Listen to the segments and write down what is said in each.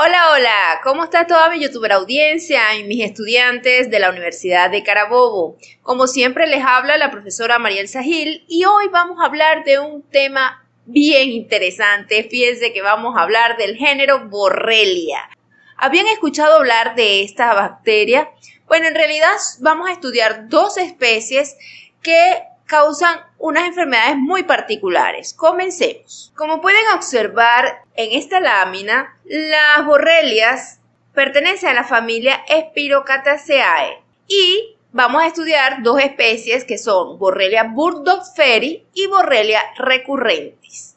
Hola, hola, ¿cómo está toda mi youtuber audiencia y mis estudiantes de la Universidad de Carabobo? Como siempre les habla la profesora Mariel Sahil y hoy vamos a hablar de un tema bien interesante. Fíjense que vamos a hablar del género Borrelia. ¿Habían escuchado hablar de esta bacteria? Bueno, en realidad vamos a estudiar dos especies que causan unas enfermedades muy particulares. Comencemos. Como pueden observar en esta lámina, las borrelias pertenecen a la familia Spirocataceae y vamos a estudiar dos especies que son Borrelia burgdorferi y Borrelia recurrentis.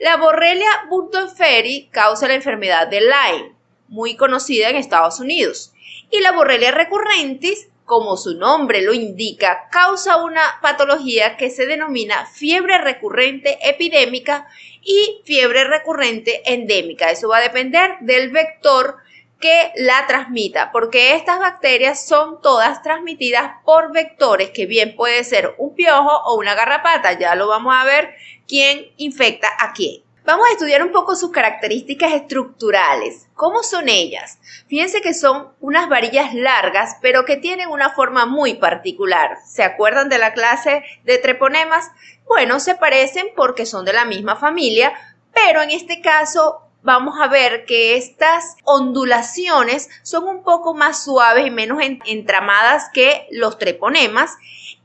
La Borrelia burgdorferi causa la enfermedad de Lyme, muy conocida en Estados Unidos, y la Borrelia recurrentis como su nombre lo indica, causa una patología que se denomina fiebre recurrente epidémica y fiebre recurrente endémica. Eso va a depender del vector que la transmita, porque estas bacterias son todas transmitidas por vectores, que bien puede ser un piojo o una garrapata, ya lo vamos a ver quién infecta a quién. Vamos a estudiar un poco sus características estructurales. ¿Cómo son ellas? Fíjense que son unas varillas largas, pero que tienen una forma muy particular. ¿Se acuerdan de la clase de treponemas? Bueno, se parecen porque son de la misma familia, pero en este caso vamos a ver que estas ondulaciones son un poco más suaves y menos entramadas que los treponemas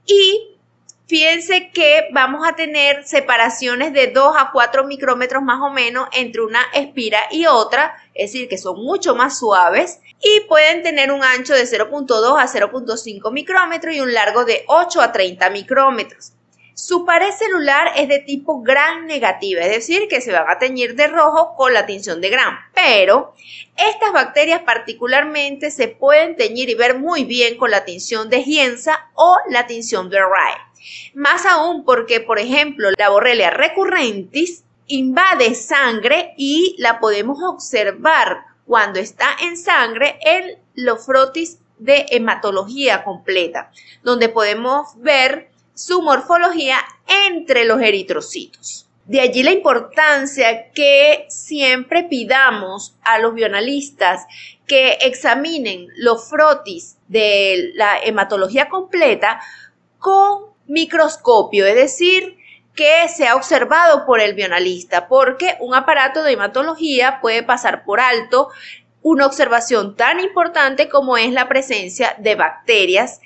y Fíjense que vamos a tener separaciones de 2 a 4 micrómetros más o menos entre una espira y otra, es decir, que son mucho más suaves y pueden tener un ancho de 0.2 a 0.5 micrómetros y un largo de 8 a 30 micrómetros. Su pared celular es de tipo gran negativa, es decir, que se van a teñir de rojo con la tinción de gram. Pero estas bacterias particularmente se pueden teñir y ver muy bien con la tinción de Gienza o la tinción de Wright. Más aún porque, por ejemplo, la Borrelia recurrentis invade sangre y la podemos observar cuando está en sangre en los frotis de hematología completa, donde podemos ver su morfología entre los eritrocitos. De allí la importancia que siempre pidamos a los bioanalistas que examinen los frotis de la hematología completa con microscopio, es decir, que se ha observado por el bionalista porque un aparato de hematología puede pasar por alto una observación tan importante como es la presencia de bacterias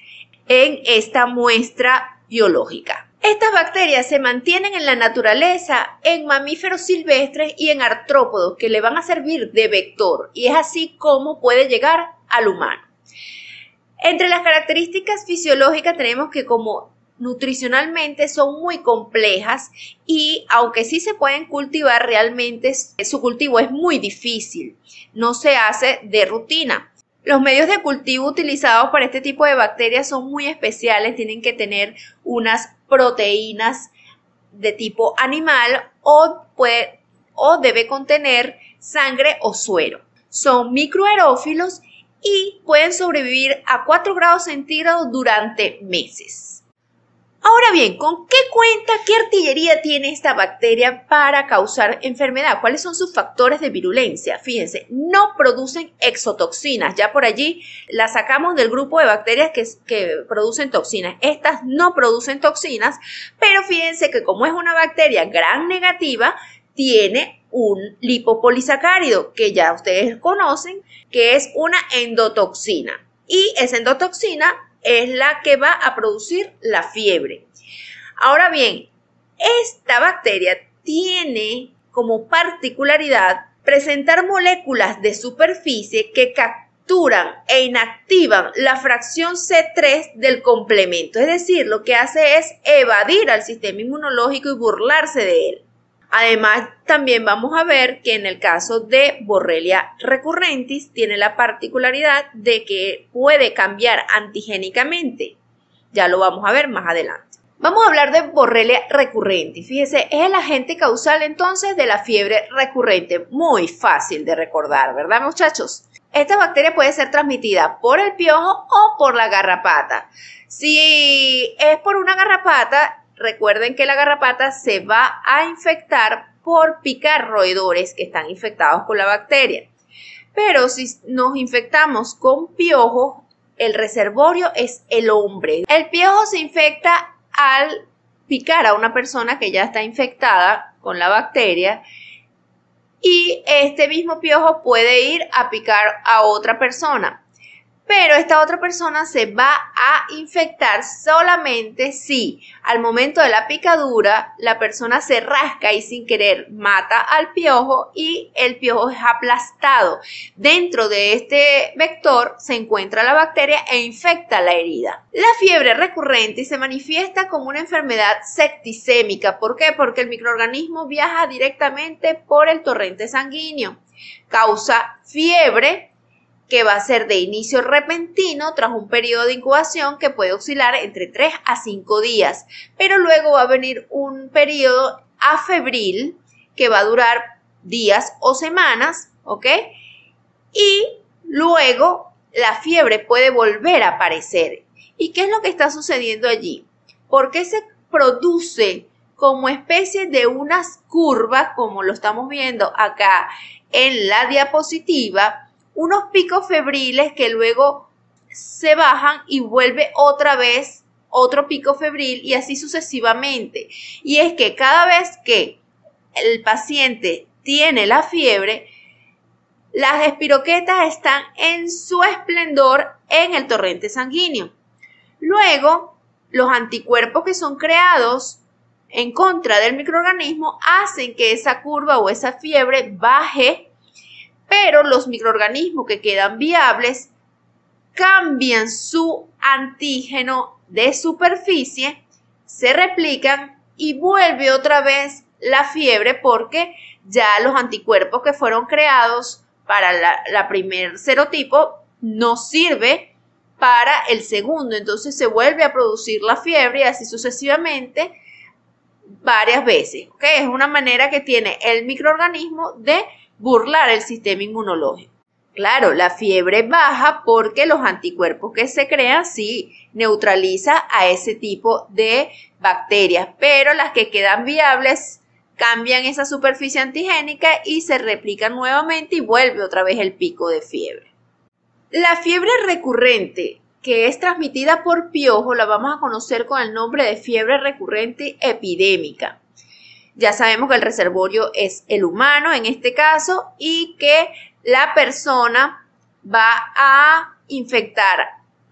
en esta muestra biológica. Estas bacterias se mantienen en la naturaleza, en mamíferos silvestres y en artrópodos que le van a servir de vector y es así como puede llegar al humano. Entre las características fisiológicas tenemos que como nutricionalmente son muy complejas y aunque sí se pueden cultivar, realmente su cultivo es muy difícil, no se hace de rutina. Los medios de cultivo utilizados para este tipo de bacterias son muy especiales, tienen que tener unas proteínas de tipo animal o, o debe contener sangre o suero. Son microaerófilos y pueden sobrevivir a 4 grados centígrados durante meses. Ahora bien, ¿con qué cuenta, qué artillería tiene esta bacteria para causar enfermedad? ¿Cuáles son sus factores de virulencia? Fíjense, no producen exotoxinas. Ya por allí la sacamos del grupo de bacterias que, que producen toxinas. Estas no producen toxinas, pero fíjense que como es una bacteria gran negativa, tiene un lipopolisacárido que ya ustedes conocen, que es una endotoxina. Y esa endotoxina es la que va a producir la fiebre. Ahora bien, esta bacteria tiene como particularidad presentar moléculas de superficie que capturan e inactivan la fracción C3 del complemento, es decir, lo que hace es evadir al sistema inmunológico y burlarse de él. Además, también vamos a ver que en el caso de Borrelia recurrentis tiene la particularidad de que puede cambiar antigénicamente. Ya lo vamos a ver más adelante. Vamos a hablar de Borrelia recurrentis. Fíjese, es el agente causal entonces de la fiebre recurrente. Muy fácil de recordar, ¿verdad muchachos? Esta bacteria puede ser transmitida por el piojo o por la garrapata. Si es por una garrapata, Recuerden que la garrapata se va a infectar por picar roedores que están infectados con la bacteria. Pero si nos infectamos con piojos, el reservorio es el hombre. El piojo se infecta al picar a una persona que ya está infectada con la bacteria y este mismo piojo puede ir a picar a otra persona pero esta otra persona se va a infectar solamente si al momento de la picadura la persona se rasca y sin querer mata al piojo y el piojo es aplastado. Dentro de este vector se encuentra la bacteria e infecta la herida. La fiebre recurrente se manifiesta como una enfermedad septicémica. ¿Por qué? Porque el microorganismo viaja directamente por el torrente sanguíneo. Causa fiebre que va a ser de inicio repentino tras un periodo de incubación que puede oscilar entre 3 a 5 días, pero luego va a venir un periodo afebril que va a durar días o semanas, ¿ok? Y luego la fiebre puede volver a aparecer. ¿Y qué es lo que está sucediendo allí? Porque se produce como especie de unas curvas, como lo estamos viendo acá en la diapositiva? unos picos febriles que luego se bajan y vuelve otra vez otro pico febril y así sucesivamente. Y es que cada vez que el paciente tiene la fiebre, las espiroquetas están en su esplendor en el torrente sanguíneo. Luego, los anticuerpos que son creados en contra del microorganismo hacen que esa curva o esa fiebre baje pero los microorganismos que quedan viables cambian su antígeno de superficie, se replican y vuelve otra vez la fiebre porque ya los anticuerpos que fueron creados para la, primer serotipo no sirve para el segundo, entonces se vuelve a producir la fiebre y así sucesivamente varias veces. Es una manera que tiene el microorganismo de burlar el sistema inmunológico. Claro, la fiebre baja porque los anticuerpos que se crean sí neutraliza a ese tipo de bacterias, pero las que quedan viables cambian esa superficie antigénica y se replican nuevamente y vuelve otra vez el pico de fiebre. La fiebre recurrente que es transmitida por piojo la vamos a conocer con el nombre de fiebre recurrente epidémica. Ya sabemos que el reservorio es el humano en este caso y que la persona va a infectar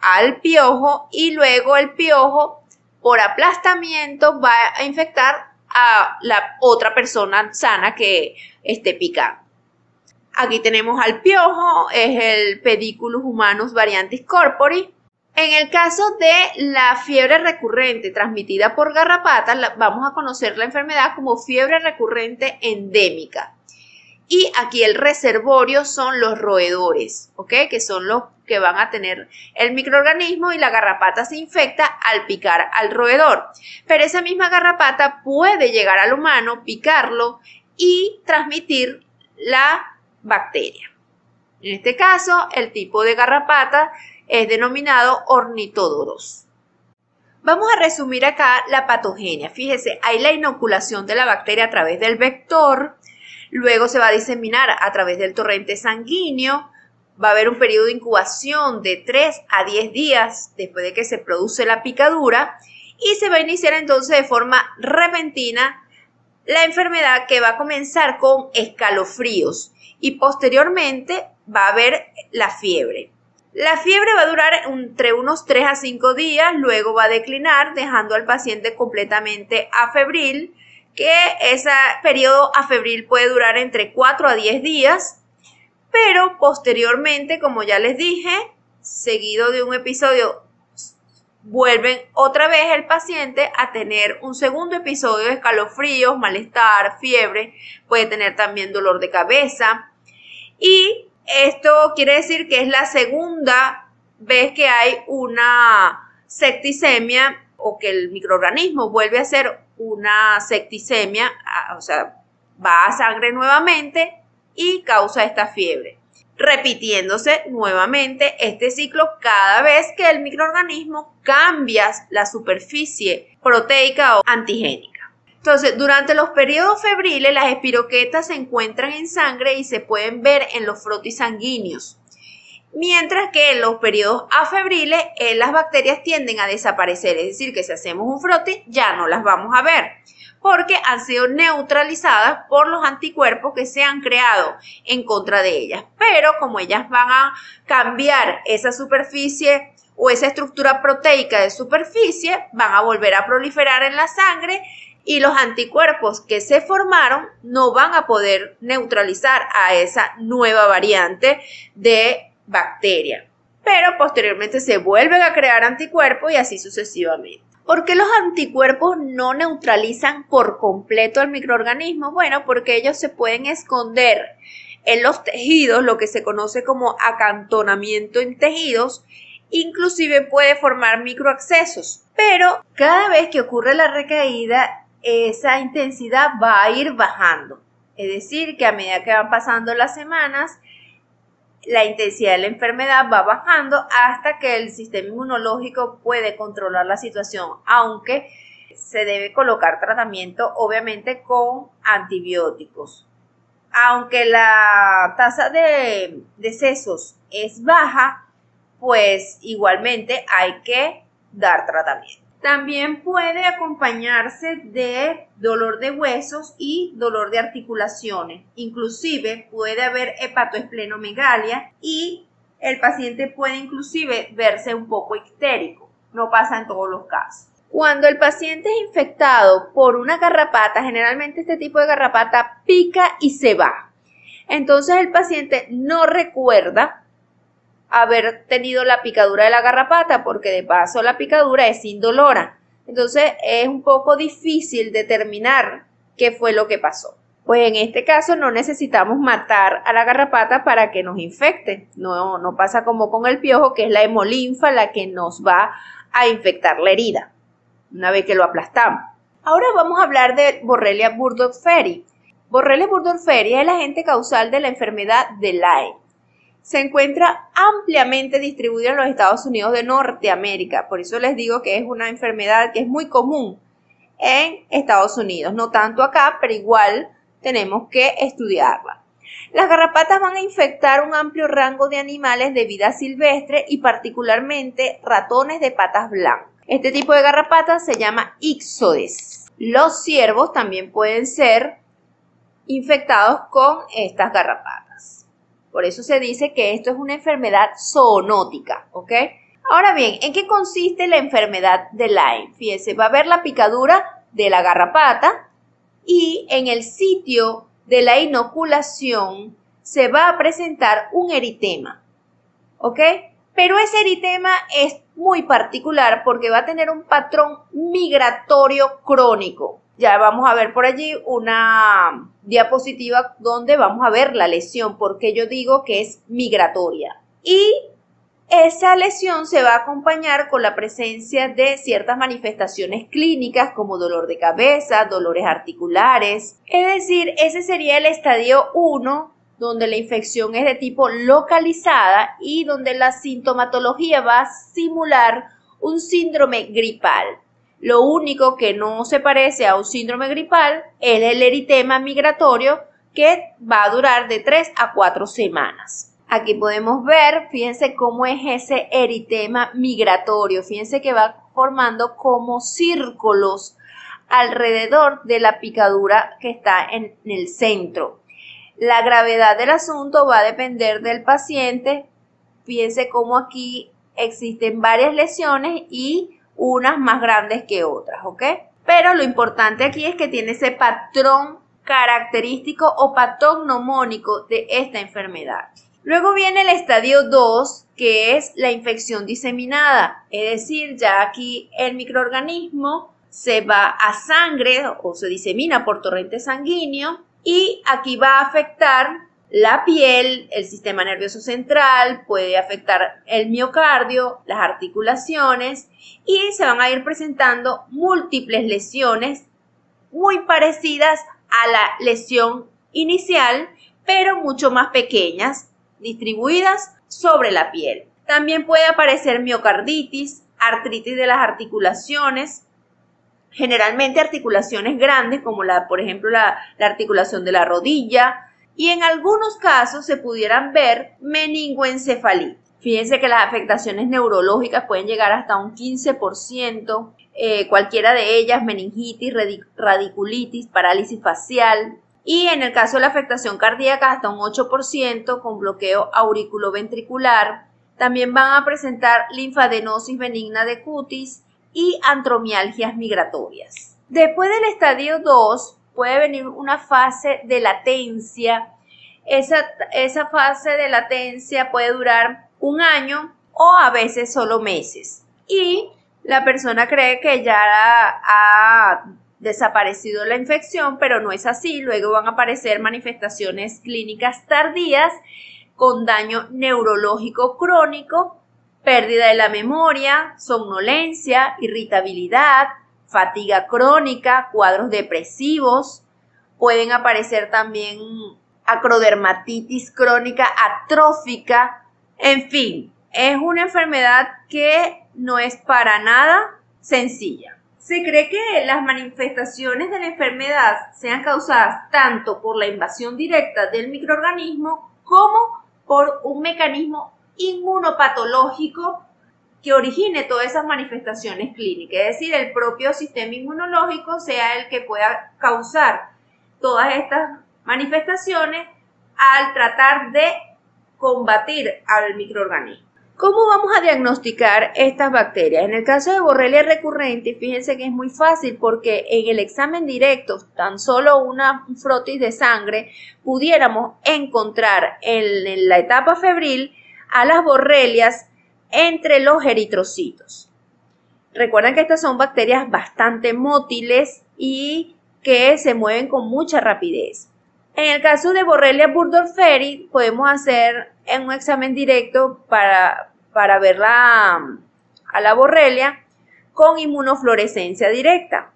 al piojo y luego el piojo por aplastamiento va a infectar a la otra persona sana que esté picando. Aquí tenemos al piojo, es el Pediculus humanus variantis corporis, en el caso de la fiebre recurrente transmitida por garrapata, vamos a conocer la enfermedad como fiebre recurrente endémica. Y aquí el reservorio son los roedores, ¿ok? Que son los que van a tener el microorganismo y la garrapata se infecta al picar al roedor. Pero esa misma garrapata puede llegar al humano, picarlo y transmitir la bacteria. En este caso, el tipo de garrapata es denominado ornitodoros. Vamos a resumir acá la patogenia. Fíjese, hay la inoculación de la bacteria a través del vector, luego se va a diseminar a través del torrente sanguíneo, va a haber un periodo de incubación de 3 a 10 días después de que se produce la picadura y se va a iniciar entonces de forma repentina la enfermedad que va a comenzar con escalofríos y posteriormente va a haber la fiebre. La fiebre va a durar entre unos 3 a 5 días, luego va a declinar dejando al paciente completamente afebril, que ese periodo afebril puede durar entre 4 a 10 días, pero posteriormente, como ya les dije, seguido de un episodio vuelven otra vez el paciente a tener un segundo episodio de escalofríos, malestar, fiebre, puede tener también dolor de cabeza y esto quiere decir que es la segunda vez que hay una septicemia o que el microorganismo vuelve a ser una septicemia, o sea, va a sangre nuevamente y causa esta fiebre, repitiéndose nuevamente este ciclo cada vez que el microorganismo cambia la superficie proteica o antigénica. Entonces, durante los periodos febriles, las espiroquetas se encuentran en sangre y se pueden ver en los frotis sanguíneos. Mientras que en los periodos afebriles, eh, las bacterias tienden a desaparecer, es decir, que si hacemos un frotis, ya no las vamos a ver, porque han sido neutralizadas por los anticuerpos que se han creado en contra de ellas. Pero como ellas van a cambiar esa superficie o esa estructura proteica de superficie, van a volver a proliferar en la sangre y los anticuerpos que se formaron no van a poder neutralizar a esa nueva variante de bacteria. Pero posteriormente se vuelven a crear anticuerpos y así sucesivamente. ¿Por qué los anticuerpos no neutralizan por completo al microorganismo? Bueno, porque ellos se pueden esconder en los tejidos, lo que se conoce como acantonamiento en tejidos, inclusive puede formar microaccesos. Pero cada vez que ocurre la recaída, esa intensidad va a ir bajando. Es decir, que a medida que van pasando las semanas, la intensidad de la enfermedad va bajando hasta que el sistema inmunológico puede controlar la situación, aunque se debe colocar tratamiento obviamente con antibióticos. Aunque la tasa de decesos es baja, pues igualmente hay que dar tratamiento. También puede acompañarse de dolor de huesos y dolor de articulaciones. Inclusive puede haber hepatoesplenomegalia y el paciente puede inclusive verse un poco histérico. No pasa en todos los casos. Cuando el paciente es infectado por una garrapata, generalmente este tipo de garrapata pica y se va. Entonces el paciente no recuerda haber tenido la picadura de la garrapata, porque de paso la picadura es indolora. Entonces es un poco difícil determinar qué fue lo que pasó. Pues en este caso no necesitamos matar a la garrapata para que nos infecte. No, no pasa como con el piojo, que es la hemolinfa la que nos va a infectar la herida una vez que lo aplastamos. Ahora vamos a hablar de Borrelia burgdorferi. Borrelia burgdorferi es el agente causal de la enfermedad de Lyme se encuentra ampliamente distribuida en los Estados Unidos de Norteamérica. Por eso les digo que es una enfermedad que es muy común en Estados Unidos. No tanto acá, pero igual tenemos que estudiarla. Las garrapatas van a infectar un amplio rango de animales de vida silvestre y particularmente ratones de patas blancas. Este tipo de garrapatas se llama ixodes. Los ciervos también pueden ser infectados con estas garrapatas. Por eso se dice que esto es una enfermedad zoonótica, ¿ok? Ahora bien, ¿en qué consiste la enfermedad de Lyme? Fíjense, va a haber la picadura de la garrapata y en el sitio de la inoculación se va a presentar un eritema, ¿ok? Pero ese eritema es muy particular porque va a tener un patrón migratorio crónico. Ya vamos a ver por allí una diapositiva donde vamos a ver la lesión, porque yo digo que es migratoria. Y esa lesión se va a acompañar con la presencia de ciertas manifestaciones clínicas como dolor de cabeza, dolores articulares. Es decir, ese sería el estadio 1 donde la infección es de tipo localizada y donde la sintomatología va a simular un síndrome gripal. Lo único que no se parece a un síndrome gripal es el eritema migratorio que va a durar de 3 a 4 semanas. Aquí podemos ver, fíjense cómo es ese eritema migratorio. Fíjense que va formando como círculos alrededor de la picadura que está en, el centro. La gravedad del asunto va a depender del paciente. Fíjense cómo aquí existen varias lesiones y unas más grandes que otras, ¿ok? Pero lo importante aquí es que tiene ese patrón característico o patrón nomónico de esta enfermedad. Luego viene el estadio 2, que es la infección diseminada, es decir, ya aquí el microorganismo se va a sangre o se disemina por torrente sanguíneo y aquí va a afectar la piel, el sistema nervioso central, puede afectar el miocardio, las articulaciones y se van a ir presentando múltiples lesiones muy parecidas a la lesión inicial, pero mucho más pequeñas, distribuidas sobre la piel. También puede aparecer miocarditis, artritis de las articulaciones, generalmente articulaciones grandes como la, por ejemplo la, la articulación de la rodilla, y en algunos casos se pudieran ver meningoencefalitis. Fíjense que las afectaciones neurológicas pueden llegar hasta un 15%, eh, cualquiera de ellas, meningitis, radiculitis, parálisis facial, y en el caso de la afectación cardíaca hasta un 8% con bloqueo auriculoventricular. También van a presentar linfadenosis benigna de cutis y antromialgias migratorias. Después del estadio 2, puede venir una fase de latencia. Esa, fase de latencia puede durar un año o a veces solo meses. Y la persona cree que ya ha desaparecido la infección, pero no es así. Luego van a aparecer manifestaciones clínicas tardías con daño neurológico crónico, pérdida de la memoria, somnolencia, irritabilidad, fatiga crónica, cuadros depresivos, pueden aparecer también acrodermatitis crónica atrófica, en fin, es una enfermedad que no es para nada sencilla. Se cree que las manifestaciones de la enfermedad sean causadas tanto por la invasión directa del microorganismo como por un mecanismo inmunopatológico que origine todas esas manifestaciones clínicas, es decir, el propio sistema inmunológico sea el que pueda causar todas estas manifestaciones al tratar de combatir al microorganismo. ¿Cómo vamos a diagnosticar estas bacterias? En el caso de Borrelia recurrente, fíjense que es muy fácil porque en el examen directo, tan solo una frotis de sangre, pudiéramos encontrar en, en la etapa febril a las borrelias entre los eritrocitos. Recuerden que estas son bacterias bastante mótiles y que se mueven con mucha rapidez. En el caso de Borrelia burgdorferi podemos hacer un examen directo para, para ver um, a la Borrelia con inmunofluorescencia directa.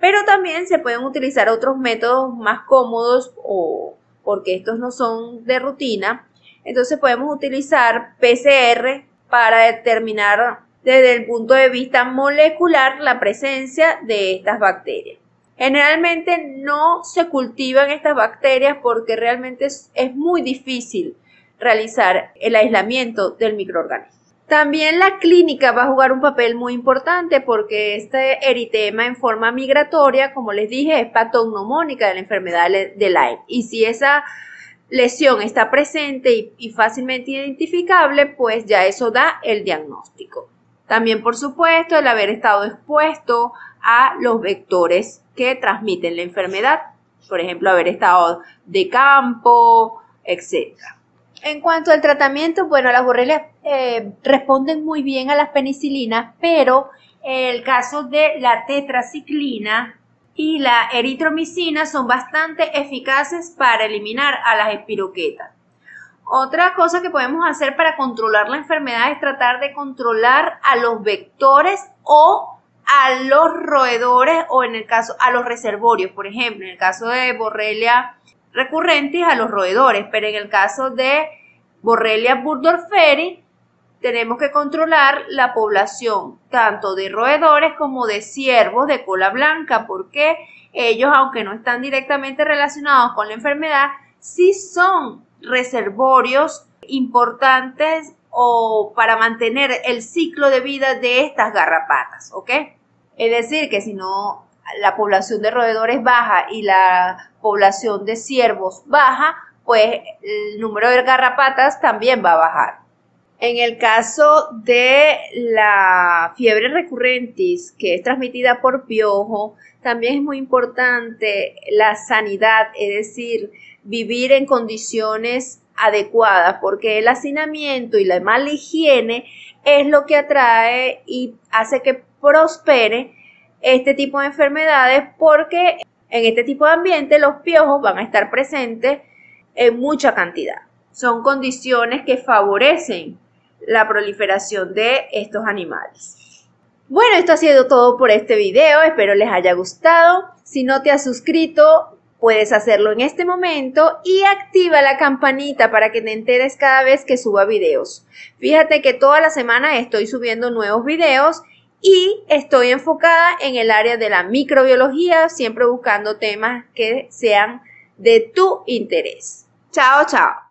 Pero también se pueden utilizar otros métodos más cómodos o porque estos no son de rutina. Entonces podemos utilizar PCR para determinar desde el punto de vista molecular la presencia de estas bacterias. Generalmente no se cultivan estas bacterias porque realmente es, muy difícil realizar el aislamiento del microorganismo. También la clínica va a jugar un papel muy importante porque este eritema en forma migratoria, como les dije, es patognomónica de la enfermedad de Lyme. Y si esa lesión está presente y, fácilmente identificable, pues ya eso da el diagnóstico. También, por supuesto, el haber estado expuesto a los vectores que transmiten la enfermedad, por ejemplo, haber estado de campo, etc. En cuanto al tratamiento, bueno, las borrelias eh, responden muy bien a las penicilinas, pero el caso de la tetraciclina y la eritromicina son bastante eficaces para eliminar a las espiroquetas. Otra cosa que podemos hacer para controlar la enfermedad es tratar de controlar a los vectores o a los roedores o en el caso a los reservorios, por ejemplo, en el caso de Borrelia recurrentes a los roedores, pero en el caso de Borrelia burdorferi tenemos que controlar la población tanto de roedores como de ciervos de cola blanca, porque ellos, aunque no están directamente relacionados con la enfermedad, sí son reservorios importantes o para mantener el ciclo de vida de estas garrapatas, ¿ok? Es decir, que si no la población de roedores baja y la población de ciervos baja, pues el número de garrapatas también va a bajar. En el caso de la fiebre recurrentis, que es transmitida por piojo, también es muy importante la sanidad, es decir, vivir en condiciones adecuadas, porque el hacinamiento y la mala higiene es lo que atrae y hace que prospere este tipo de enfermedades, porque en este tipo de ambiente los piojos van a estar presentes en mucha cantidad. Son condiciones que favorecen la proliferación de estos animales. Bueno, esto ha sido todo por este video, espero les haya gustado. Si no te has suscrito, puedes hacerlo en este momento y activa la campanita para que te enteres cada vez que suba videos. Fíjate que toda la semana estoy subiendo nuevos videos y estoy enfocada en el área de la microbiología, siempre buscando temas que sean de tu interés. Chao, chao.